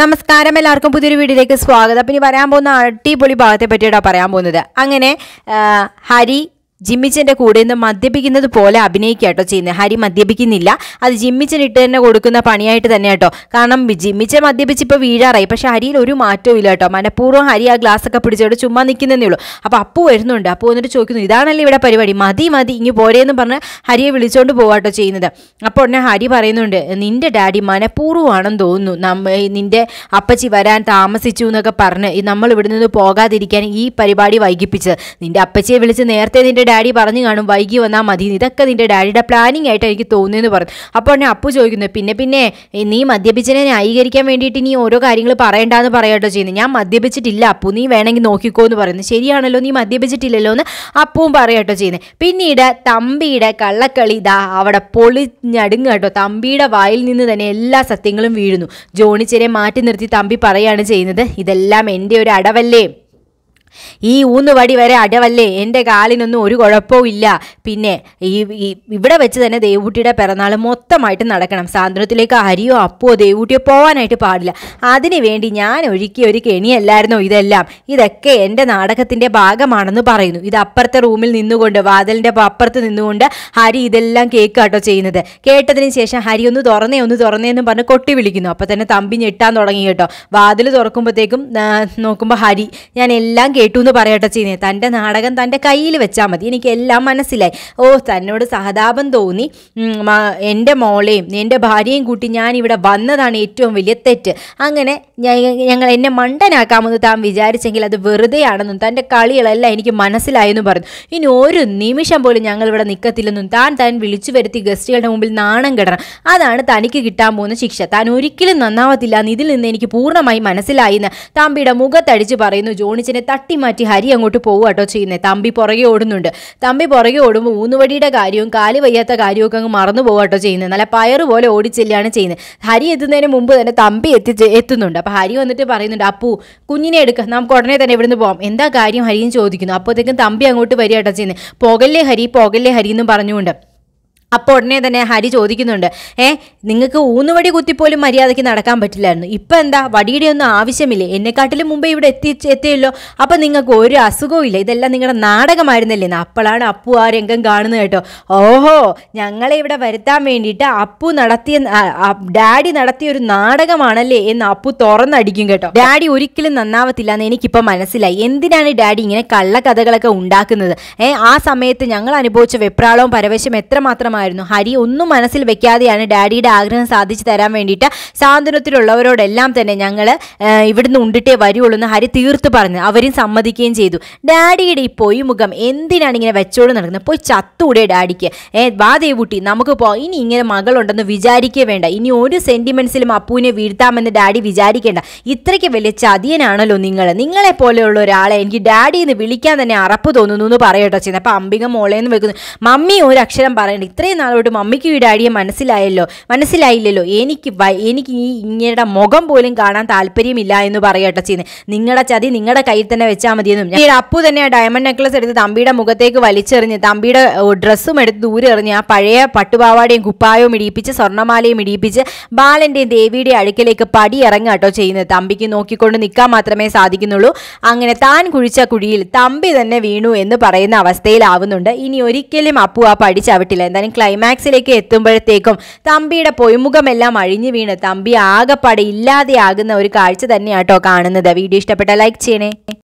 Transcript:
നമസ്കാരം എല്ലാവർക്കും പുതിയൊരു വീഡിയോയിലേക്ക് സ്വാഗതം അപ്പം ഇനി വരാൻ പോകുന്ന അടിപൊളി ഭാഗത്തെ പറ്റിയിട്ടാണ് പറയാൻ പോകുന്നത് അങ്ങനെ ഹരി ജിമ്മിച്ചൻ്റെ കൂടെ നിന്ന് മദ്യപിക്കുന്നത് പോലെ അഭിനയിക്കുക കേട്ടോ ചെയ്യുന്നത് ഹരി മദ്യപിക്കുന്നില്ല അത് ജിമ്മിച്ചൻ ഇട്ട് തന്നെ കൊടുക്കുന്ന പണിയായിട്ട് തന്നെ കേട്ടോ കാരണം ജിമ്മിച്ചൻ മദ്യപിച്ചിപ്പോൾ വീഴാറായി പക്ഷേ ഹരിയിൽ ഒരു മാറ്റവും ഇല്ല കേട്ടോ മനഃപൂർവ്വം ഹരി ആ ഒക്കെ പിടിച്ചോട്ട് ചുമ്മാ നിൽക്കുന്നേ ഉള്ളൂ അപ്പോൾ അപ്പു വരുന്നുണ്ട് അപ്പോൾ എന്നിട്ട് ചോദിക്കുന്നു ഇതാണല്ലോ ഇവിടെ പരിപാടി മതി മതി ഇങ്ങ് പോരെയെന്ന് പറഞ്ഞ് ഹരിയെ വിളിച്ചുകൊണ്ട് പോവാട്ടോ ചെയ്യുന്നത് അപ്പോൾ ഉടനെ ഹരി പറയുന്നുണ്ട് നിൻ്റെ ഡാഡി മനഃപൂർവ്വമാണെന്ന് തോന്നുന്നു നമ്മ നിൻ്റെ അപ്പച്ചി വരാൻ താമസിച്ചു എന്നൊക്കെ പറഞ്ഞ് നമ്മൾ ഇവിടെ നിന്ന് പോകാതിരിക്കാൻ ഈ പരിപാടി വൈകിപ്പിച്ചത് നിൻ്റെ അപ്പച്ചിയെ വിളിച്ച് നേരത്തെ നിൻ്റെ നിന്റെ ഡാഡി പറഞ്ഞു കാണും വൈകി വന്നാൽ മതി ഇതൊക്കെ നിന്റെ ഡാഡിയുടെ പ്ലാനിങ് ആയിട്ട് എനിക്ക് തോന്നിയെന്ന് പറഞ്ഞു അപ്പോൾ എന്നെ അപ്പു ചോദിക്കുന്നു പിന്നെ പിന്നെ നീ മദ്യപിച്ചതിനെ ന്യായീകരിക്കാൻ വേണ്ടിയിട്ട് നീ ഓരോ കാര്യങ്ങൾ പറയണ്ടെന്ന് പറയാട്ടോ ചെയ്യുന്നത് ഞാൻ മദ്യപിച്ചിട്ടില്ല അപ്പു നീ വേണമെങ്കിൽ നോക്കിക്കോ എന്ന് പറയുന്നു ശരിയാണല്ലോ നീ മദ്യപിച്ചിട്ടില്ലല്ലോ എന്ന് അപ്പവും പറയാട്ടോ ചെയ്യുന്നത് പിന്നീട് തമ്പിയുടെ കള്ളക്കളി ഇതാ അവിടെ പൊളിഞ്ഞടുങ്ങ കേട്ടോ തമ്പിയുടെ വായിൽ നിന്ന് തന്നെ എല്ലാ സത്യങ്ങളും വീഴുന്നു ജോണിച്ചരെ മാറ്റി നിർത്തി തമ്പി പറയാണ് ചെയ്യുന്നത് ഇതെല്ലാം എൻ്റെ ഒരു അടവല്ലേ ഈ വടി വരെ അടവല്ലേ എൻ്റെ കാലിനൊന്നും ഒരു കുഴപ്പവും ഇല്ല പിന്നെ ഈ ഇവിടെ വെച്ച് തന്നെ ദേവൂട്ടിയുടെ പിറന്നാൾ മൊത്തമായിട്ട് നടക്കണം സാന്ത്വനത്തിലേക്ക് ഹരിയോ അപ്പോ ദേവൂട്ടിയോ പോകാനായിട്ട് പാടില്ല വേണ്ടി ഞാൻ ഒരുക്കിയ ഒരു കെണിയല്ലായിരുന്നോ ഇതെല്ലാം ഇതൊക്കെ എൻ്റെ നാടകത്തിൻ്റെ ഭാഗമാണെന്ന് പറയുന്നു ഇത് അപ്പുറത്തെ റൂമിൽ നിന്നുകൊണ്ട് വാതിലിൻ്റെ അപ്പുറത്ത് നിന്നുകൊണ്ട് ഹരി ഇതെല്ലാം കേൾക്കാട്ടോ ചെയ്യുന്നത് കേട്ടതിന് ശേഷം ഹരി ഒന്ന് തുറന്നേ ഒന്ന് തുറന്നേ എന്ന് പറഞ്ഞ് കൊട്ടി വിളിക്കുന്നു അപ്പോൾ തന്നെ തമ്പി ഞെട്ടാൻ തുടങ്ങി കേട്ടോ വാതിൽ തുറക്കുമ്പോഴത്തേക്കും നോക്കുമ്പോൾ ഹരി ഞാൻ എല്ലാം കേട്ടു എന്ന് പറയട്ടെ ചെയ്യുന്നത് തൻ്റെ നാടകം തൻ്റെ കയ്യിൽ വെച്ചാൽ മതി എനിക്ക് എല്ലാം മനസ്സിലായി ഓ തന്നോട് സഹതാപം തോന്നി എൻ്റെ മോളെയും എൻ്റെ ഭാര്യയും കൂട്ടി ഞാൻ ഇവിടെ വന്നതാണ് ഏറ്റവും വലിയ തെറ്റ് അങ്ങനെ ഞങ്ങൾ എന്നെ മണ്ടനാക്കാമെന്ന് താൻ വിചാരിച്ചെങ്കിൽ അത് വെറുതെയാണെന്നും തൻ്റെ കളികളെല്ലാം എനിക്ക് മനസ്സിലായെന്ന് പറഞ്ഞു ഇനി ഒരു നിമിഷം പോലും ഞങ്ങൾ ഇവിടെ നിൽക്കത്തില്ലെന്നും താൻ താൻ വിളിച്ചു വരുത്തി ഗസ്റ്റുകളുടെ മുമ്പിൽ നാണം കിടണം അതാണ് തനിക്ക് കിട്ടാൻ പോകുന്ന ശിക്ഷ താൻ ഒരിക്കലും നന്നാവത്തില്ല എന്ന് ഇതിൽ നിന്ന് എനിക്ക് പൂർണ്ണമായി മനസ്സിലായിന്ന് താമ്പിയുടെ മുഖത്തടിച്ച് പറയുന്നു ജോണിച്ചിനെ തട്ടി കത്തി മാറ്റി ഹരി അങ്ങോട്ട് പോവുകട്ടോ ചെയ്യുന്നേ ചെയ്യുന്നത് തമ്പി പുറകെ ഓടുന്നുണ്ട് തമ്പി പുറകെ ഓടുമ്പോൾ ഊന്നുവടിയുടെ കാര്യവും കാല് വയ്യാത്ത കാര്യവും ഒക്കെ അങ്ങ് മറന്നു പോവാട്ടോ ചെയ്യുന്നത് നല്ല പയറ് പോലെ ഓടിച്ചെല്ലാണ് ചെയ്യുന്നത് ഹരി എത്തുന്നതിന് മുമ്പ് തന്നെ തമ്പി എത്തി എത്തുന്നുണ്ട് അപ്പോൾ ഹരി വന്നിട്ട് പറയുന്നുണ്ട് അപ്പു കുഞ്ഞിനെ എടുക്കുക നമുക്ക് ഉടനെ തന്നെ ഇവിടുന്ന് പോകാം എന്താ കാര്യം ഹരിയും ചോദിക്കുന്നു അപ്പോഴത്തേക്കും തമ്പി അങ്ങോട്ട് വരിക ചെയ്യുന്നത് പോകല്ലേ ഹരി പോകല്ലേ ഹരി എന്നും പറഞ്ഞുകൊണ്ട് അപ്പോൾ ഉടനെ തന്നെ ഹരി ചോദിക്കുന്നുണ്ട് ഏ നിങ്ങൾക്ക് ഊന്നുവടി കുത്തിപ്പോലും മര്യാദയ്ക്ക് നടക്കാൻ പറ്റില്ലായിരുന്നു ഇപ്പം എന്താ വടിയുടെ ഒന്നും ആവശ്യമില്ലേ എന്നെക്കാട്ടിലും മുമ്പേ ഇവിടെ എത്തി എത്തിയല്ലോ അപ്പം നിങ്ങൾക്ക് ഒരു അസുഖവും ഇല്ല ഇതെല്ലാം നിങ്ങളുടെ നാടകമായിരുന്നല്ലേ അപ്പോഴാണ് അപ്പു ആ രംഗം കാണുന്നത് കേട്ടോ ഓഹോ ഞങ്ങളെ ഇവിടെ വരുത്താൻ വേണ്ടിയിട്ട് അപ്പു നടത്തിയ ഡാഡി നടത്തിയ ഒരു നാടകമാണല്ലേ എന്ന് അപ്പു തുറന്നടിക്കും കേട്ടോ ഡാഡി ഒരിക്കലും നന്നാവത്തില്ല എന്ന് എനിക്കിപ്പോൾ മനസ്സിലായി എന്തിനാണ് ഡാഡി ഇങ്ങനെ കള്ളക്കഥകളൊക്കെ ഉണ്ടാക്കുന്നത് ഏ ആ സമയത്ത് ഞങ്ങൾ അനുഭവിച്ച വെപ്രാളവും പരവശം എത്രമാത്രമായി ഉണ്ടായിരുന്നു ഹരി ഒന്നും മനസ്സിൽ വെക്കാതെയാണ് ഡാഡിയുടെ ആഗ്രഹം സാധിച്ചു തരാൻ വേണ്ടിയിട്ട് സാന്ത്വനത്തിലുള്ളവരോടെല്ലാം തന്നെ ഞങ്ങൾ ഇവിടുന്ന് ഉണ്ടിട്ടേ വരുള്ളൂ എന്ന് ഹരി തീർത്ത് പറഞ്ഞു അവരും സമ്മതിക്കുകയും ചെയ്തു ഡാഡിയുടെ ഈ പൊയ് മുഖം എന്തിനാണ് ഇങ്ങനെ വെച്ചോട് നടക്കുന്നത് പോയി ചത്തൂടെ ഡാഡിക്ക് ഏ വാ ദേവുട്ടി നമുക്ക് പോയി ഇനി ഇങ്ങനെ മകളുണ്ടെന്ന് വിചാരിക്കേ വേണ്ട ഇനി ഒരു സെൻറ്റിമെൻസിലും അപ്പുവിനെ വീഴ്ത്താമെന്ന് ഡാഡി വിചാരിക്കേണ്ട ഇത്രയ്ക്ക് വലിയ ചതിയനാണല്ലോ നിങ്ങൾ നിങ്ങളെ പോലെയുള്ള ഒരാളെ എനിക്ക് ഡാഡി എന്ന് വിളിക്കാൻ തന്നെ അറപ്പ് തോന്നുന്നു എന്ന് പറയട്ടോ ചെയ്യുന്നത് അപ്പം അമ്പിക മോളെ എന്ന് വെക്കുന്നു മമ്മി ഒരു അക്ഷരം പറയണ്ട ഇത്രയും ഇത്രയും നാളോട്ട് മമ്മിക്കും ഈ ഡാഡിയെ മനസ്സിലായല്ലോ മനസ്സിലായില്ലല്ലോ എനിക്ക് എനിക്ക് ഈ ഇങ്ങയുടെ മുഖം പോലും കാണാൻ താല്പര്യമില്ല എന്ന് പറയട്ടെ ചെയ്യുന്നത് നിങ്ങളുടെ ചതി നിങ്ങളുടെ കയ്യിൽ തന്നെ വെച്ചാൽ മതിയെന്നും ഞാൻ അപ്പു തന്നെ ആ ഡയമണ്ട് നെക്ലസ് എടുത്ത് തമ്പിയുടെ മുഖത്തേക്ക് വലിച്ചെറിഞ്ഞ് തമ്പിയുടെ ഡ്രസ്സും എടുത്ത് ദൂരെ എറിഞ്ഞ് ആ പഴയ പട്ടുപാവാടയും കുപ്പായവും ഇടിയിപ്പിച്ച് സ്വർണ്ണമാലയും ഇടിയിപ്പിച്ച് ബാലൻ്റെയും ദേവിയുടെയും അടുക്കലേക്ക് പടി ഇറങ്ങുക കേട്ടോ ചെയ്യുന്നത് തമ്പിക്ക് നോക്കിക്കൊണ്ട് നിൽക്കാൻ മാത്രമേ സാധിക്കുന്നുള്ളൂ അങ്ങനെ താൻ കുഴിച്ച കുഴിയിൽ തമ്പി തന്നെ വീണു എന്ന് പറയുന്ന അവസ്ഥയിലാവുന്നുണ്ട് ഇനി ഒരിക്കലും അപ്പു ആ പടി ചവിട്ടില്ല എന്തായാലും ക്ലൈമാക്സിലേക്ക് എത്തുമ്പോഴത്തേക്കും തമ്പിയുടെ പൊയ്മുഖമെല്ലാം അഴിഞ്ഞു വീണ് തമ്പി ആകപ്പാടെ ഇല്ലാതെയാകുന്ന ഒരു കാഴ്ച തന്നെയാട്ടോ കാണുന്നത് വീഡിയോ ഇഷ്ടപ്പെട്ട ലൈക്ക് ചെയ്യണേ